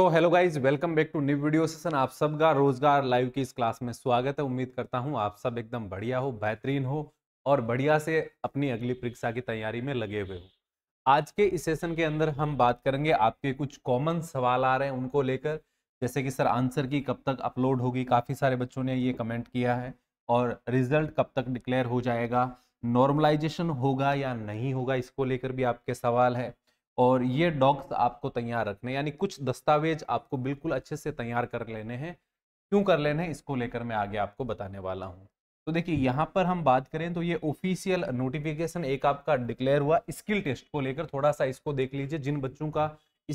तो hello guys welcome back to new video session आप सबका रोजगार लाइव की इस क्लास में स्वागत है उम्मीद करता हूं आप सब एकदम बढ़िया हो बेहतरीन हो और बढ़िया से अपनी अगली परीक्षा की तैयारी में लगे हुए हो आज के इस सेशन के अंदर हम बात करेंगे आपके कुछ कॉमन सवाल आ रहे हैं उनको लेकर जैसे कि सर आंसर की कब तक अपलोड होगी काफ़ी सारे बच्चों ने ये कमेंट किया है और रिजल्ट कब तक डिक्लेयर हो जाएगा नॉर्मलाइजेशन होगा या नहीं होगा इसको लेकर भी आपके सवाल है और ये डॉक्स आपको तैयार रखने यानी कुछ दस्तावेज आपको बिल्कुल अच्छे से तैयार कर लेने हैं क्यों कर लेने हैं इसको लेकर मैं आगे आपको बताने वाला हूँ तो देखिए यहाँ पर हम बात करें तो ये ऑफिशियल नोटिफिकेशन एक आपका डिक्लेयर हुआ स्किल टेस्ट को लेकर थोड़ा सा इसको देख लीजिए जिन बच्चों का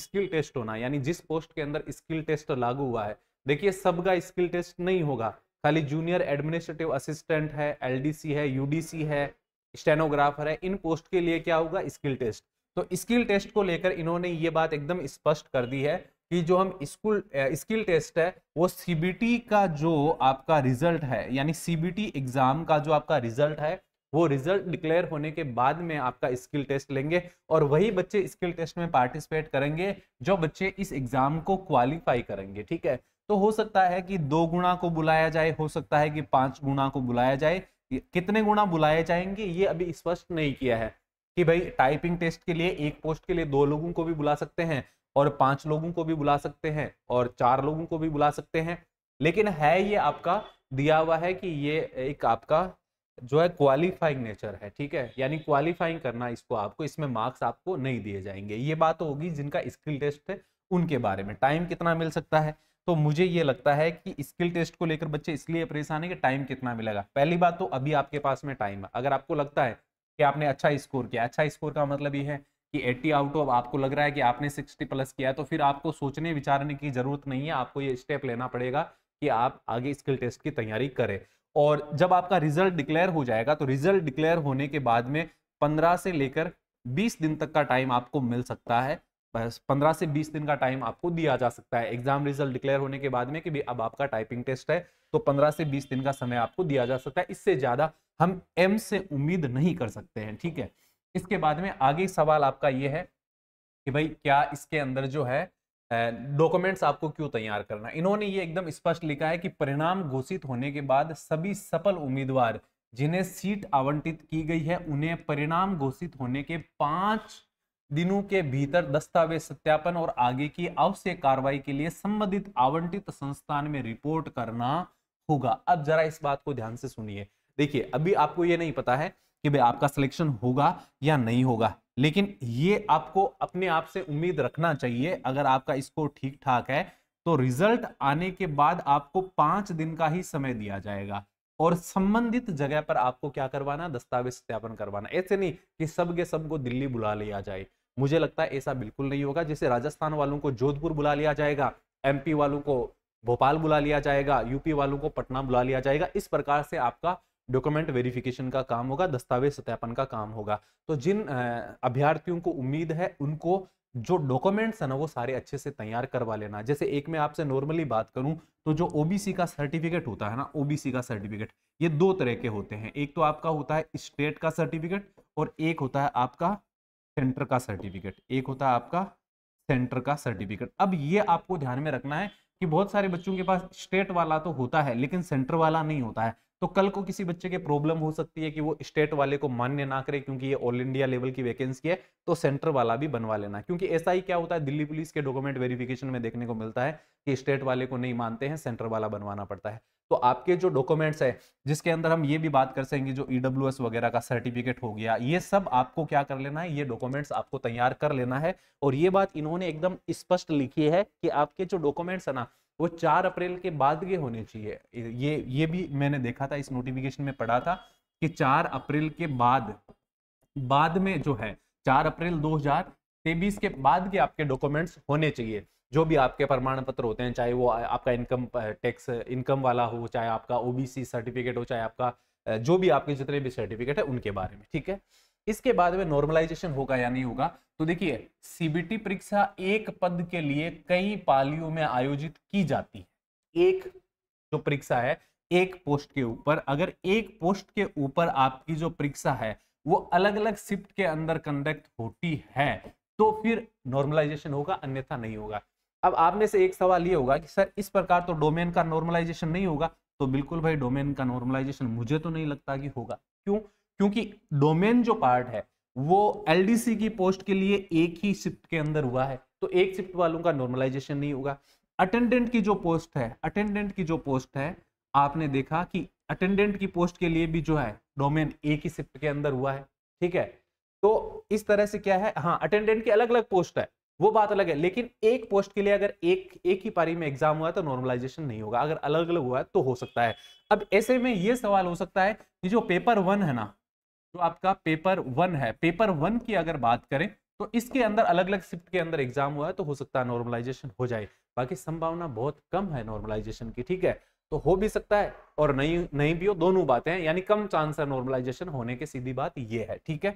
स्किल टेस्ट होना यानी जिस पोस्ट के अंदर स्किल टेस्ट लागू हुआ है देखिए सबका स्किल टेस्ट नहीं होगा खाली जूनियर एडमिनिस्ट्रेटिव असिस्टेंट है एलडीसी है यूडीसी है स्टेनोग्राफर है इन पोस्ट के लिए क्या होगा स्किल टेस्ट तो स्किल टेस्ट को लेकर इन्होंने ये बात एकदम स्पष्ट कर दी है कि जो हम स्कूल स्किल टेस्ट है वो सीबीटी का जो आपका रिजल्ट है यानी सीबीटी एग्जाम का जो आपका रिजल्ट है वो रिजल्ट डिक्लेयर होने के बाद में आपका स्किल टेस्ट लेंगे और वही बच्चे स्किल टेस्ट में पार्टिसिपेट करेंगे जो बच्चे इस एग्जाम को क्वालिफाई करेंगे ठीक है तो हो सकता है कि दो गुणा को बुलाया जाए हो सकता है कि पांच गुणा को बुलाया जाए कितने गुणा बुलाए जाएंगे ये अभी स्पष्ट नहीं किया है कि भाई टाइपिंग टेस्ट के लिए एक पोस्ट के लिए दो लोगों को भी बुला सकते हैं और पांच लोगों को भी बुला सकते हैं और चार लोगों को भी बुला सकते हैं लेकिन है ये आपका दिया हुआ है कि ये एक आपका जो है क्वालिफाइंग नेचर है ठीक है यानी क्वालिफाइंग करना इसको आपको इसमें मार्क्स आपको नहीं दिए जाएंगे ये बात होगी जिनका स्किल टेस्ट है उनके बारे में टाइम कितना मिल सकता है तो मुझे ये लगता है कि स्किल टेस्ट को लेकर बच्चे इसलिए परेशान है कि टाइम कितना मिलेगा पहली बात तो अभी आपके पास में टाइम है अगर आपको लगता है कि आपने अच्छा स्कोर किया अच्छा स्कोर का मतलब ये है कि 80 आउट ऑफ आपको लग रहा है कि आपने 60 प्लस किया तो फिर आपको सोचने विचारने की जरूरत नहीं है आपको ये स्टेप लेना पड़ेगा कि आप आगे स्किल टेस्ट की तैयारी करें और जब आपका रिजल्ट डिक्लेयर हो जाएगा तो रिजल्ट डिक्लेयर होने के बाद में पंद्रह से लेकर बीस दिन तक का टाइम आपको मिल सकता है बस पंद्रह से बीस दिन का टाइम आपको दिया जा सकता है एग्जाम रिजल्ट डिक्लेयर होने के बाद में कि अब आपका टाइपिंग टेस्ट है तो पंद्रह से बीस दिन का समय आपको दिया जा सकता है इससे ज़्यादा हम एम से उम्मीद नहीं कर सकते हैं ठीक है इसके बाद में आगे सवाल आपका ये है कि भाई क्या इसके अंदर जो है डॉक्यूमेंट्स आपको क्यों तैयार करना इन्होंने ये एकदम स्पष्ट लिखा है कि परिणाम घोषित होने के बाद सभी सफल उम्मीदवार जिन्हें सीट आवंटित की गई है उन्हें परिणाम घोषित होने के पांच दिनों के भीतर दस्तावेज सत्यापन और आगे की आवश्यक कार्रवाई के लिए संबंधित आवंटित संस्थान में रिपोर्ट करना होगा अब जरा इस बात को ध्यान से सुनिए देखिए अभी आपको ये नहीं पता है कि भाई आपका सिलेक्शन होगा या नहीं होगा लेकिन ये आपको अपने आप से उम्मीद रखना चाहिए अगर आपका स्कोर ठीक ठाक है तो रिजल्ट आने के बाद आपको पांच दिन का ही समय दिया जाएगा और संबंधित जगह पर आपको क्या करवाना दस्तावेज सत्यापन करवाना ऐसे नहीं कि सब के सबको दिल्ली बुला लिया जाए मुझे लगता है ऐसा बिल्कुल नहीं होगा जैसे राजस्थान वालों को जोधपुर बुला लिया जाएगा एमपी वालों को भोपाल बुला लिया जाएगा यूपी वालों को पटना बुला लिया जाएगा इस प्रकार से आपका डॉक्यूमेंट वेरिफिकेशन का काम होगा दस्तावेज सत्यापन का काम होगा तो जिन अभ्यार्थियों को उम्मीद है उनको जो डॉक्यूमेंट्स है ना वो सारे अच्छे से तैयार करवा लेना जैसे एक मैं आपसे नॉर्मली बात करूं तो जो ओबीसी का सर्टिफिकेट होता है ना ओबीसी का सर्टिफिकेट ये दो तरह के होते हैं एक तो आपका होता है स्टेट का सर्टिफिकेट और एक होता है आपका सेंटर का सर्टिफिकेट एक होता है आपका सेंटर का सर्टिफिकेट अब ये आपको ध्यान में रखना है कि बहुत सारे बच्चों के पास स्टेट वाला तो होता है लेकिन सेंटर वाला नहीं होता है तो कल को किसी बच्चे के प्रॉब्लम हो सकती है कि वो स्टेट वाले को मान्य ना करे क्योंकि ये ऑल इंडिया लेवल की वैकेंसी है तो सेंटर वाला भी बनवा लेना क्योंकि ऐसा ही क्या होता है दिल्ली पुलिस के डॉक्यूमेंट वेरिफिकेशन में देखने को मिलता है कि स्टेट वाले को नहीं मानते हैं सेंटर वाला बनवाना पड़ता है तो आपके जो डॉक्यूमेंट्स है जिसके अंदर हम ये भी बात कर सकेंगे जो ईडब्ल्यू e वगैरह का सर्टिफिकेट हो गया ये सब आपको क्या कर लेना है ये डॉक्यूमेंट्स आपको तैयार कर लेना है और ये बात इन्होंने एकदम स्पष्ट लिखी है कि आपके जो डॉक्यूमेंट्स है ना वो चार अप्रैल के बाद के होने चाहिए ये ये भी मैंने देखा था इस नोटिफिकेशन में पढ़ा था कि चार अप्रैल के बाद बाद में जो है चार अप्रैल दो हजार तेईस के बाद के आपके डॉक्यूमेंट्स होने चाहिए जो भी आपके प्रमाण पत्र होते हैं चाहे वो आपका इनकम टैक्स इनकम वाला हो चाहे आपका ओबीसी सर्टिफिकेट हो चाहे आपका जो भी आपके जितने भी सर्टिफिकेट है उनके बारे में ठीक है इसके बाद में नॉर्मलाइजेशन होगा या नहीं होगा तो देखिए सीबीटी परीक्षा एक पद के लिए कई पालियों में आयोजित की जाती है एक जो परीक्षा है एक पोस्ट के ऊपर अगर एक पोस्ट के ऊपर आपकी जो परीक्षा है वो अलग अलग शिफ्ट के अंदर कंडक्ट होती है तो फिर नॉर्मलाइजेशन होगा अन्यथा नहीं होगा अब आप में से एक सवाल ये होगा कि सर इस प्रकार तो डोमेन का नॉर्मलाइजेशन नहीं होगा तो बिल्कुल भाई डोमेन का नॉर्मलाइजेशन मुझे तो नहीं लगता कि होगा क्यों क्योंकि डोमेन जो पार्ट है वो एलडीसी की पोस्ट के लिए एक ही शिफ्ट के अंदर हुआ है तो एक शिफ्ट वालों का नॉर्मलाइजेशन नहीं होगा अटेंडेंट की जो पोस्ट है अटेंडेंट की जो पोस्ट है आपने देखा कि अटेंडेंट की पोस्ट के लिए भी जो है डोमेन एक ही शिफ्ट के अंदर हुआ है ठीक है तो इस तरह से क्या है हाँ अटेंडेंट की अलग अलग पोस्ट है वो बात अलग है लेकिन एक पोस्ट के लिए अगर एक एक ही पारी में एग्जाम हुआ तो नॉर्मलाइजेशन नहीं होगा अगर अलग अलग हुआ है तो हो सकता है अब ऐसे में ये सवाल हो सकता है कि जो पेपर वन है ना जो तो आपका पेपर वन है पेपर वन की अगर बात करें तो इसके अंदर अलग अलग शिफ्ट के अंदर एग्जाम हुआ है तो हो सकता है नॉर्मलाइजेशन हो जाए बाकी संभावना बहुत कम है नॉर्मलाइजेशन की ठीक है तो हो भी सकता है और नहीं नहीं भी हो दोनों बातें हैं यानी कम चांस है नॉर्मलाइजेशन होने की सीधी बात ये है ठीक है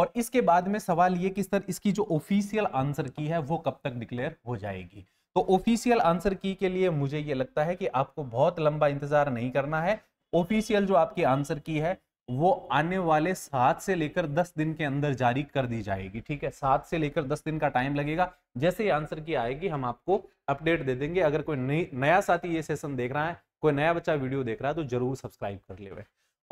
और इसके बाद में सवाल ये कि सर इसकी जो ऑफिशियल आंसर की है वो कब तक डिक्लेयर हो जाएगी तो ऑफिशियल आंसर की के लिए मुझे ये लगता है कि आपको बहुत लंबा इंतजार नहीं करना है ऑफिशियल जो आपकी आंसर की है वो आने वाले सात से लेकर दस दिन के अंदर जारी कर दी जाएगी ठीक है सात से लेकर दस दिन का टाइम लगेगा जैसे ही आंसर की आएगी हम आपको अपडेट दे देंगे अगर कोई नया साथी ये सेशन देख रहा है कोई नया बच्चा वीडियो देख रहा है तो जरूर सब्सक्राइब कर ले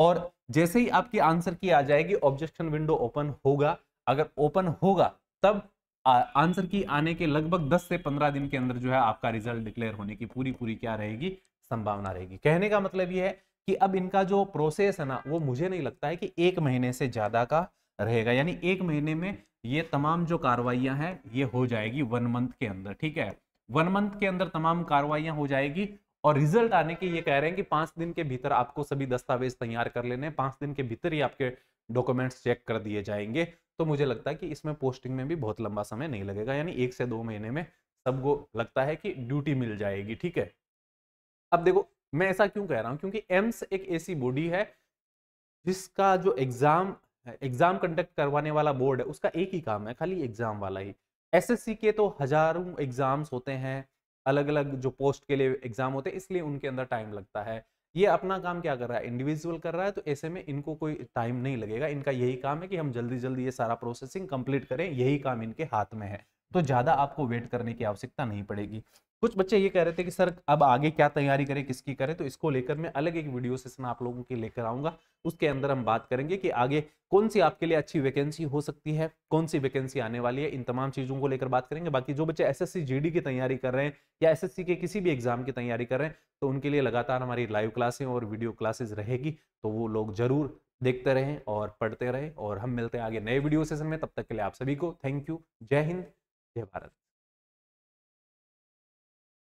और जैसे ही आपकी आंसर की आ जाएगी ऑब्जेक्शन विंडो ओपन होगा अगर ओपन होगा तब आंसर की आने के लगभग 10 से 15 दिन के अंदर जो है आपका रिजल्ट डिक्लेयर होने की पूरी पूरी क्या रहेगी संभावना रहेगी कहने का मतलब यह है कि अब इनका जो प्रोसेस है ना वो मुझे नहीं लगता है कि एक महीने से ज़्यादा का रहेगा यानी एक महीने में ये तमाम जो कार्रवाइयां हैं ये हो जाएगी वन मंथ के अंदर ठीक है वन मंथ के अंदर तमाम कार्रवाइयां हो जाएगी और रिजल्ट आने के ये कह रहे हैं कि पांच दिन के भीतर आपको सभी दस्तावेज तैयार कर लेने पांच दिन के भीतर ही आपके डॉक्यूमेंट्स चेक कर दिए जाएंगे तो मुझे लगता है कि इसमें पोस्टिंग में भी बहुत लंबा समय नहीं लगेगा यानी एक से दो महीने में सबको लगता है कि ड्यूटी मिल जाएगी ठीक है अब देखो मैं ऐसा क्यों कह रहा हूँ क्योंकि एम्स एक ऐसी बॉडी है जिसका जो एग्जाम एग्जाम कंडक्ट करवाने वाला बोर्ड है उसका एक ही काम है खाली एग्जाम वाला ही एसएससी के तो हजारों एग्जाम्स होते हैं अलग अलग जो पोस्ट के लिए एग्जाम होते हैं इसलिए उनके अंदर टाइम लगता है ये अपना काम क्या कर रहा है इंडिविजुअल कर रहा है तो ऐसे में इनको कोई टाइम नहीं लगेगा इनका यही काम है कि हम जल्दी जल्दी ये सारा प्रोसेसिंग कंप्लीट करें यही काम इनके हाथ में है तो ज़्यादा आपको वेट करने की आवश्यकता नहीं पड़ेगी कुछ बच्चे ये कह रहे थे कि सर अब आगे क्या तैयारी करें किसकी करें तो इसको लेकर मैं अलग एक वीडियो सेशन आप लोगों के लेकर आऊंगा उसके अंदर हम बात करेंगे कि आगे कौन सी आपके लिए अच्छी वैकेंसी हो सकती है कौन सी वैकेंसी आने वाली है इन तमाम चीज़ों को लेकर बात करेंगे बाकी जो बच्चे एस एस की तैयारी कर रहे हैं या एस के किसी भी एग्जाम की तैयारी कर रहे हैं तो उनके लिए लगातार हमारी लाइव क्लासें और वीडियो क्लासेज रहेगी तो वो लोग जरूर देखते रहें और पढ़ते रहें और हम मिलते हैं आगे नए वीडियो सेशन में तब तक के लिए आप सभी को थैंक यू जय हिंद जय भारत